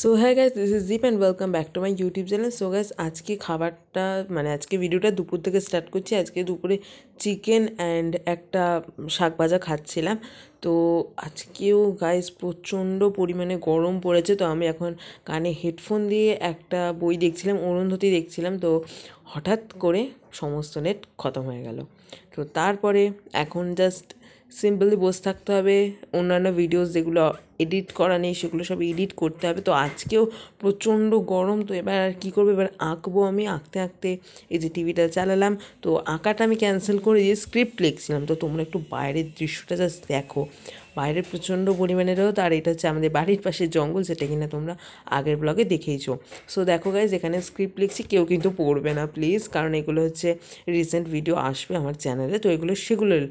so হ্যাঁ guys this is Deep and welcome back to my YouTube channel so guys আজকে খাবারটা মানে আজকে ভিডিওটা দুপুর থেকে স্টার্ট করছি আজকে দুপুরে চিকেন অ্যান্ড একটা শাক ভাজা খাচ্ছিলাম তো আজকেও গাইজ প্রচণ্ড পরিমাণে গরম পড়েছে তো আমি এখন কানে হেডফোন দিয়ে একটা বই দেখছিলাম অরুন্ধতি দেখছিলাম তো হঠাৎ করে সমস্ত নেট খতম হয়ে গেল তো তারপরে এখন জাস্ট সিম্পলি বসে থাকতে হবে অন্যান্য ভিডিওস যেগুলো এডিট করা নেই সেগুলো সব এডিট করতে হবে তো আজকেও প্রচণ্ড গরম তো এবার আর কী করবো এবার আঁকবো আমি আঁকতে আঁকতে এই যে টিভিটা চালালাম তো আঁকাটা আমি ক্যান্সেল করে দিয়ে স্ক্রিপ্ট লিখছিলাম তো তোমরা একটু বাইরের দৃশ্যটা জাস্ট দেখো বাইরের প্রচণ্ড পরিমাণে রয়েছে আর এটা হচ্ছে আমাদের বাড়ির পাশে জঙ্গল যেটা কিনা তোমরা আগের ব্লগে দেখেইছো সো দেখো গাই যেখানে স্ক্রিপ্ট লিখছি কেউ কিন্তু পড়বে না প্লিজ কারণ এগুলো হচ্ছে রিসেন্ট ভিডিও আসবে আমার চ্যানেলে তো এগুলো সেগুলোর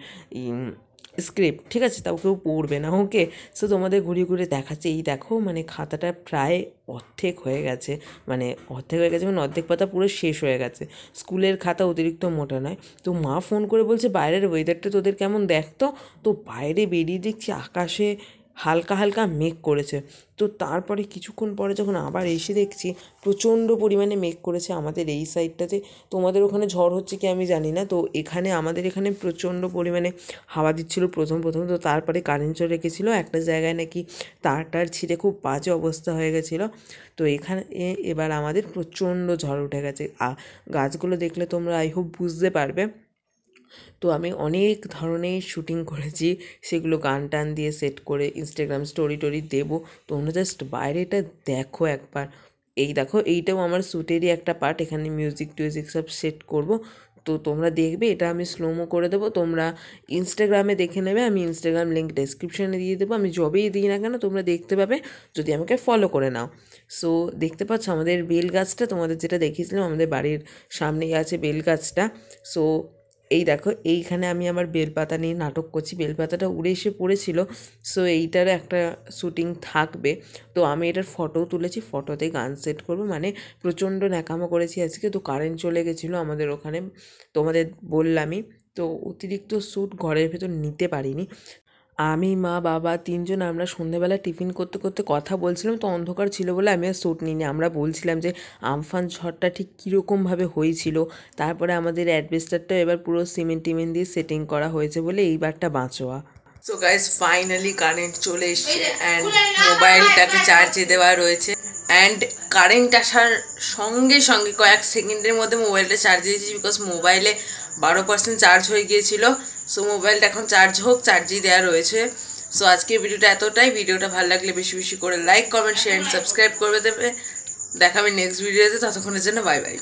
স্ক্রিপ্ট ঠিক আছে তাও কেউ পড়বে না ওকে সো তোমাদের ঘুরিয়ে ঘুরে দেখাচ্ছে এই দেখো মানে খাতাটা প্রায় অর্ধেক হয়ে গেছে মানে অর্ধেক হয়ে গেছে মানে অর্ধেক পাতা পুরো শেষ হয়ে গেছে স্কুলের খাতা অতিরিক্ত মোটা নয় তো মা ফোন করে বলছে বাইরের ওয়েদারটা তোদের কেমন দেখতো তো বাইরে বেরিয়ে দেখছি আকাশে হালকা হালকা মেঘ করেছে তো তারপরে কিছুক্ষণ পরে যখন আবার এসে দেখছি প্রচণ্ড পরিমাণে মেঘ করেছে আমাদের এই সাইডটাতে তোমাদের ওখানে ঝড় হচ্ছে কি আমি জানি না তো এখানে আমাদের এখানে প্রচণ্ড পরিমাণে হাওয়া দিচ্ছিল প্রথম প্রথম তো তারপরে কারেন্ট চলে গেছিলো একটা জায়গায় নাকি তার টার ছিঁড়ে খুব বাজে অবস্থা হয়ে গেছিলো তো এখানে এবার আমাদের প্রচণ্ড ঝড় উঠে গেছে গাছগুলো দেখলে তোমরা আই হোপ বুঝতে পারবে তো আমি অনেক ধরনের শ্যুটিং করেছি সেগুলো গান টান দিয়ে সেট করে ইনস্টাগ্রাম স্টোরি টোরি দেবো তোমরা জাস্ট বাইরেটা দেখো একবার এই দেখো এইটাও আমার শ্যুটেরই একটা পার্ট এখানে মিউজিক টিউজিক সব সেট করব তো তোমরা দেখবে এটা আমি স্লোমো করে দেবো তোমরা ইনস্টাগ্রামে দেখে নেবে আমি ইনস্টাগ্রাম লিঙ্ক ডেসক্রিপশানে দিয়ে দেবো আমি যবেই দিই না কেন তোমরা দেখতে পাবে যদি আমাকে ফলো করে নাও সো দেখতে পাচ্ছ আমাদের বেল গাছটা তোমাদের যেটা দেখিয়েছিলাম আমাদের বাড়ির সামনেই আছে বেল গাছটা সো এই দেখো এইখানে আমি আমার বেলপাতা নিয়ে নাটক করছি বেলপাতাটা উড়ে এসে পড়েছিল সো এইটার একটা শ্যুটিং থাকবে তো আমি এটার ফটো তুলেছি ফটোতে গান সেট করবো মানে প্রচণ্ড ন্যাকামো করেছি আজকে তো কারেন্ট চলে গেছিলো আমাদের ওখানে তোমাদের বললামই তো অতিরিক্ত শ্যুট ঘরের ভেতর নিতে পারিনি আমি মা বাবা তিনজন আমরা সন্ধেবেলা টিফিন করতে করতে কথা বলছিলাম তো অন্ধকার ছিল বলে আমি আর শ্যুট নিইনি আমরা বলছিলাম যে আমফান ঝড়টা ঠিক কীরকমভাবে হয়েছিল তারপরে আমাদের অ্যাডভেস্টারটা এবার পুরো সিমেন্ট টিমেন্ট দিয়ে সেটিং করা হয়েছে বলে এইবারটা বাঁচোয়া সো গাইজ ফাইনালি কারেন্ট চলে এসছে অ্যান্ড মোবাইলটাকে চার্জে দেওয়া রয়েছে অ্যান্ড কারেন্ট আসার সঙ্গে সঙ্গে কয়েক সেকেন্ডের মধ্যে মোবাইলটা চার্জ দিয়েছি বিকজ মোবাইলে বারো পার্সেন্ট চার্জ হয়ে গিয়েছিলো সো মোবাইলটা এখন চার্জ হোক চার্জই দেওয়া রয়েছে সো আজকে ভিডিওটা এতটাই ভিডিওটা ভালো লাগলে বেশি বেশি করে like comment share and subscribe করে দেবে দেখাবে নেক্সট ভিডিওতে ততক্ষণের জন্য বাই বাই